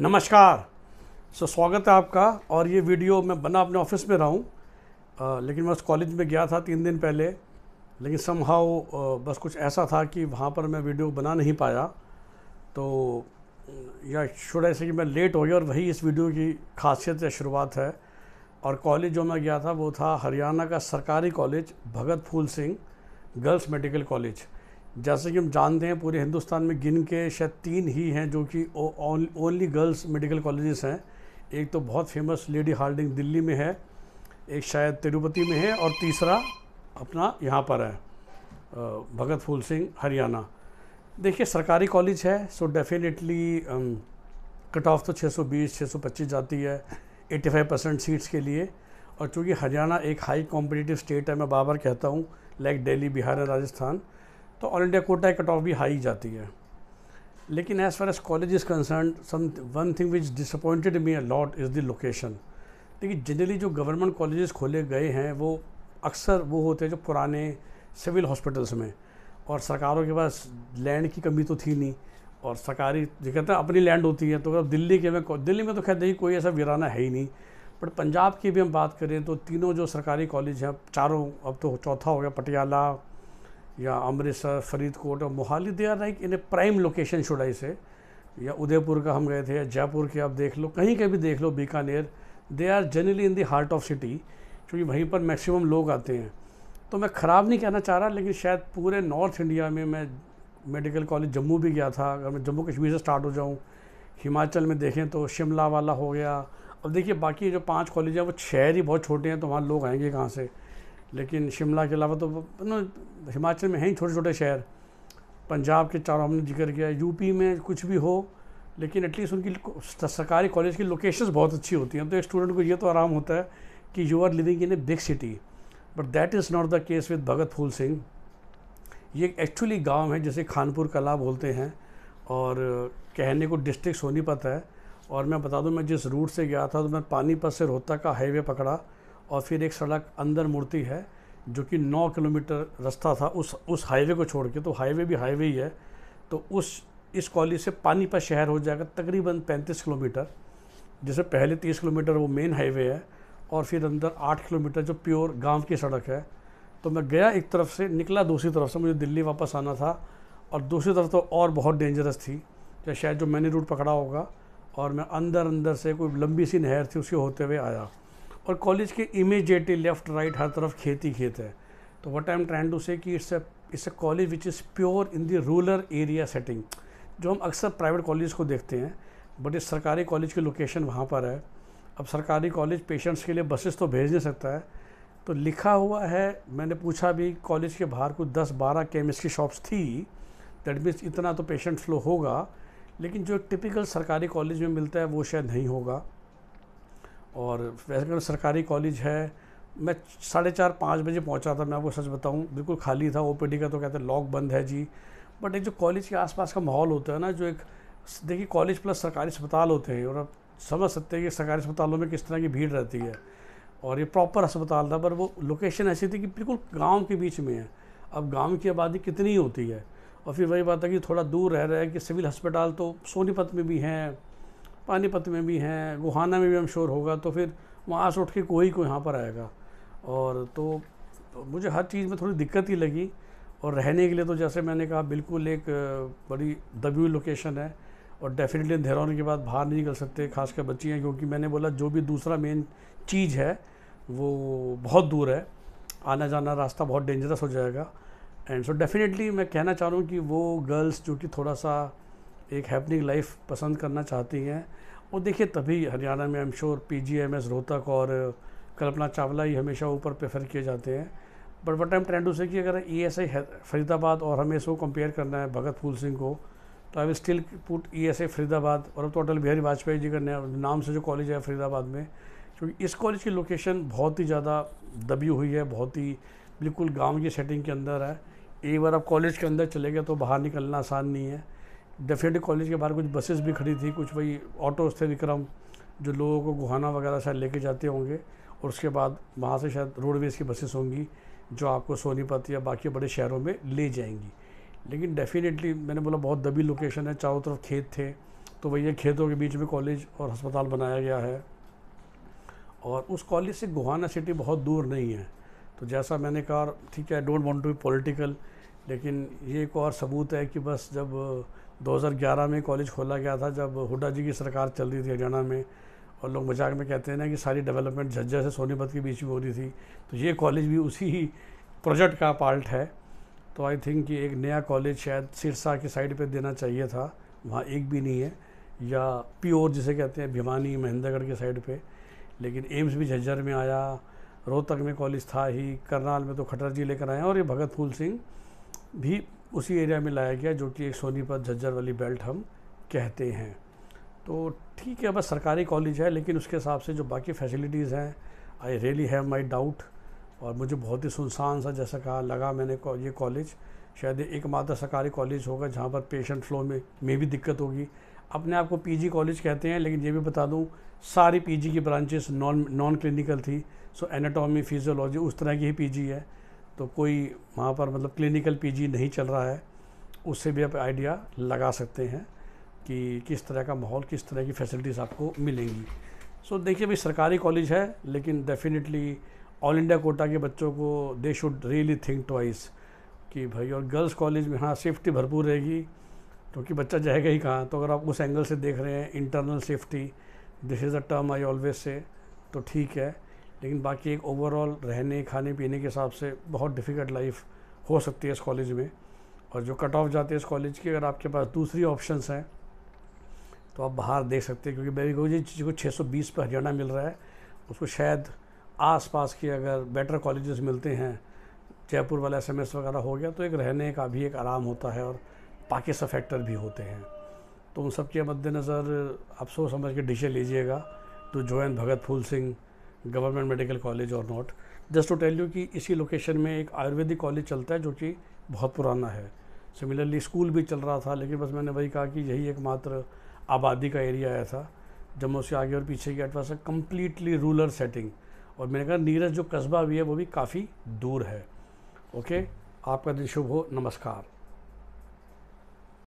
नमस्कार सो so, स्वागत है आपका और ये वीडियो मैं बना अपने ऑफिस में रहा हूँ लेकिन मैं उस कॉलेज में गया था तीन दिन पहले लेकिन समहाओ बस कुछ ऐसा था कि वहाँ पर मैं वीडियो बना नहीं पाया तो या शुड ऐसे कि मैं लेट हो गया और वही इस वीडियो की खासियत या शुरुआत है और कॉलेज जो मैं गया था वो था हरियाणा का सरकारी college Bhagat Phool Singh girls medical college जैसे कि हम जानते हैं पूरे हिंदुस्तान में गिन के शायद तीन ही हैं जो कि ओनली गर्ल्स मेडिकल कॉलेजेस हैं एक तो बहुत फेमस लेडी हार्डिंग दिल्ली में है एक शायद तिरुपति में है और तीसरा अपना यहाँ पर है भगत फूल सिंह हरियाणा देखिए सरकारी कॉलेज है सो डेफिनेटली कट ऑफ तो 620 625 जाती है 85 परसेंट सीट्स के लिए और चूँकि हरियाणा एक हाई कॉम्पिटिटिव स्टेट है मैं बार बार कहता हूँ लाइक दिल्ली बिहार एंड राजस्थान तो all India quota cut off भी हाई जाती है लेकिन as far as college is concern some one thing which disappointed me a lot is the location देखिए जनरली जो गवर्नमेंट कॉलेज खोले गए हैं वो अक्सर वो होते हैं जो पुराने सिविल हॉस्पिटल्स में और सरकारों के पास लैंड की कमी तो थी नहीं और सरकारी जो कहते हैं अपनी लैंड होती है तो अगर दिल्ली के में दिल्ली में तो खैर नहीं कोई ऐसा वीराना है ही नहीं बट पंजाब की भी हम बात करें तो तीनों जो सरकारी कॉलेज हैं चारों अब तो चौथा हो गया पटियाला या अमृतसर फरीदकोट और Mohali they are like in a prime location should I say या उदयपुर का हम गए थे या जयपुर के आप देख लो कहीं के भी देख लो Bikaner they are generally in the heart of city क्योंकि वहीं पर मैक्सिमम लोग आते हैं तो मैं ख़राब नहीं कहना चाह रहा लेकिन शायद पूरे नॉर्थ इंडिया में मैं मेडिकल कॉलेज जम्मू भी गया था अगर मैं जम्मू कश्मीर से स्टार्ट हो जाऊँ हिमाचल में देखें तो शिमला वाला हो गया अब देखिए बाकी जो पांच कॉलेज हैं वो शहर ही बहुत छोटे हैं तो वहाँ लोग आएंगे कहाँ से लेकिन शिमला के अलावा तो ना हिमाचल में हैं ही छोटे छोटे शहर पंजाब के चारों हमने जिक्र किया यूपी में कुछ भी हो लेकिन एटलीस्ट उनकी सरकारी कॉलेज की लोकेशंस बहुत अच्छी होती हैं तो एक स्टूडेंट को ये तो आराम होता है कि you are living in a big city but that is not the case with Bhagat Phool Singh ये एक्चुअली गांव है जिसे खानपुर कला बोलते हैं और कहने को डिस्ट्रिक्ट सोनीपत है और मैं बता दूं मैं जिस रूट से गया था तो मैं पानीपत से रोहतक का हाईवे पकड़ा और फिर एक सड़क अंदर मुड़ती है जो कि 9 किलोमीटर रास्ता था उस उस हाईवे को छोड़ के तो हाईवे भी हाईवे ही है तो उस इस कॉलेज से पानीपत शहर हो जाएगा तकरीबन 35 किलोमीटर जैसे पहले 30 किलोमीटर वो मेन हाईवे है और फिर अंदर 8 किलोमीटर जो प्योर गांव की सड़क है तो मैं गया एक तरफ से निकला दूसरी तरफ से मुझे दिल्ली वापस आना था और दूसरी तरफ तो और बहुत डेंजरस थी या तो शायद जो मैंने रूट पकड़ा होगा और मैं अंदर अंदर से कोई लंबी सी नहर थी उसके होते हुए आया और कॉलेज के इमीजिएटली लेफ्ट राइट हर तरफ खेत ही खेत है तो what I am tend to say कि it's it's a college which is pure in the rural area setting जो हम अक्सर प्राइवेट कॉलेज को देखते हैं बट इस सरकारी कॉलेज की लोकेशन वहाँ पर है अब सरकारी कॉलेज पेशेंट्स के लिए बसेस तो भेज नहीं सकता है तो लिखा हुआ है मैंने पूछा भी कॉलेज के बाहर कुछ दस बारह केमिस्ट्री शॉप्स थी दैट मीन्स इतना तो पेशेंट फ्लो होगा लेकिन जो टिपिकल सरकारी कॉलेज में मिलता है वो शायद नहीं होगा और वैसे सरकारी कॉलेज है मैं साढ़े चार पाँच बजे पहुंचा था मैं आपको सच बताऊं बिल्कुल खाली था ओपीडी का तो कहते हैं लॉक बंद है जी बट एक जो कॉलेज के आसपास का माहौल होता है ना जो एक देखिए कॉलेज प्लस सरकारी अस्पताल होते हैं और आप समझ सकते हैं कि सरकारी अस्पतालों में किस तरह की भीड़ रहती है और ये प्रॉपर अस्पताल था पर वो लोकेशन ऐसी थी कि बिल्कुल गाँव के बीच में है अब गाँव की आबादी कितनी होती है और फिर वही बात है कि थोड़ा दूर रह रहा है कि सिविल हॉस्पिटल तो सोनीपत में भी हैं पानीपत में भी हैं गुहाना में भी हम शोर होगा तो फिर वहाँ से उठ के कोई को यहाँ पर आएगा और तो, तो, मुझे हर चीज़ में थोड़ी दिक्कत ही लगी और रहने के लिए तो जैसे मैंने कहा बिल्कुल एक बड़ी दबी हुई लोकेशन है और डेफिनेटली अंधेरा होने के बाद बाहर नहीं निकल सकते खासकर हैं क्योंकि मैंने बोला जो भी दूसरा मेन चीज़ है वो बहुत दूर है आना जाना रास्ता बहुत डेंजरस हो जाएगा एंड सो डेफिनेटली मैं कहना चाह रहा हूँ कि वो गर्ल्स जो कि थोड़ा सा एक हैपनिंग लाइफ पसंद करना चाहती हैं और देखिए तभी हरियाणा में I am sure P G M S Rohtak और कल्पना चावला ही हमेशा ऊपर प्रेफर किए जाते हैं बट वट टाइम ट्रेंड से कि अगर ई एस आई फरीदाबाद और हमें इसको कंपेयर करना है भगत फूल सिंह को तो I will still put E S I Faridabad और अब तो अटल बिहारी वाजपेयी जी का नाम से जो कॉलेज है फरीदाबाद में क्योंकि इस कॉलेज की लोकेशन बहुत ही ज़्यादा दबी हुई है बहुत ही बिल्कुल गांव की सेटिंग के अंदर है एक बार आप कॉलेज के अंदर चले गए तो बाहर निकलना आसान नहीं है डेफिनेटली कॉलेज के बाहर कुछ बसेस भी खड़ी थी कुछ वही ऑटोज थे विक्रम जो लोगों को गुहाना वगैरह शायद लेके जाते होंगे और उसके बाद वहाँ से शायद रोडवेज़ की बसेस होंगी जो आपको सोनीपत या बाकी बड़े शहरों में ले जाएंगी लेकिन डेफिनेटली मैंने बोला बहुत दबी लोकेशन है चारों तरफ खेत थे तो भैया खेतों के बीच में कॉलेज और अस्पताल बनाया गया है और उस कॉलेज से गुहाना सिटी बहुत दूर नहीं है तो जैसा मैंने कहा ठीक है don't want to be political लेकिन ये एक और सबूत है कि बस जब 2011 में कॉलेज खोला गया था जब हुडा जी की सरकार चल रही थी हरियाणा में और लोग मजाक में कहते हैं ना कि सारी डेवलपमेंट झज्जर से सोनीपत के बीच में हो रही थी तो ये कॉलेज भी उसी ही प्रोजेक्ट का पार्ट है तो आई थिंक कि एक नया कॉलेज शायद सिरसा की साइड पे देना चाहिए था वहाँ एक भी नहीं है या प्योर जिसे कहते हैं भिवानी महेंद्रगढ़ के साइड पे लेकिन एम्स भी झज्जर में आया रोहतक में कॉलेज था ही करनाल में तो खटर जी लेकर आए और ये भगत फूल सिंह भी उसी एरिया में लाया गया जो कि एक सोनीपत झज्जर वाली बेल्ट हम कहते हैं तो ठीक है बस सरकारी कॉलेज है लेकिन उसके हिसाब से जो बाकी फैसिलिटीज़ हैं I really have my doubt और मुझे बहुत ही सुनसान सा जैसा कहा लगा मैंने ये कॉलेज शायद एकमात्र सरकारी कॉलेज होगा जहाँ पर पेशेंट फ्लो में में भी दिक्कत होगी अपने आप को पीजी कॉलेज कहते हैं लेकिन ये भी बता दूँ सारी पीजी की ब्रांचेस नॉन नॉन क्लिनिकल थी सो एनाटॉमी फिजियोलॉजी उस तरह की ही पीजी है तो कोई वहाँ पर मतलब क्लिनिकल पीजी नहीं चल रहा है उससे भी आप आइडिया लगा सकते हैं कि किस तरह का माहौल किस तरह की फैसिलिटीज़ आपको मिलेंगी सो so, देखिए भाई सरकारी कॉलेज है लेकिन डेफिनेटली ऑल इंडिया कोटा के बच्चों को they should really think twice कि भाई और गर्ल्स कॉलेज में हाँ सेफ्टी भरपूर रहेगी क्योंकि तो बच्चा जाएगा ही कहाँ तो अगर आप उस एंगल से देख रहे हैं internal safety this is a term I always say तो ठीक है लेकिन बाकी एक ओवरऑल रहने खाने पीने के हिसाब से बहुत डिफ़िकल्ट लाइफ हो सकती है इस कॉलेज में और जो कट ऑफ जाते हैं इस कॉलेज की अगर आपके पास दूसरी ऑप्शन हैं तो आप बाहर देख सकते हैं क्योंकि बेबी गोजी जी को बीस पर हरियाणा मिल रहा है उसको शायद आस पास के अगर बेटर कॉलेजेस मिलते हैं जयपुर वाला एस एम एस वगैरह हो गया तो एक रहने का भी एक आराम होता है और बाकी सब फैक्टर भी होते हैं तो उन सब के मद्देनज़र आप सोच समझ के डिशे लीजिएगा तो जोएन Bhagat Phool Singh government medical college और not just to tell you कि इसी लोकेशन में एक आयुर्वेदिक कॉलेज चलता है जो कि बहुत पुराना है सिमिलरली स्कूल भी चल रहा था लेकिन बस मैंने वही कहा कि यही एकमात्र आबादी का एरिया आया था जम्मू से आगे और पीछे की अटवा सा कम्प्लीटली रूरल सेटिंग और मैंने कहा नीरज जो कस्बा भी है वो भी काफ़ी दूर है ओके आपका दिन शुभ हो नमस्कार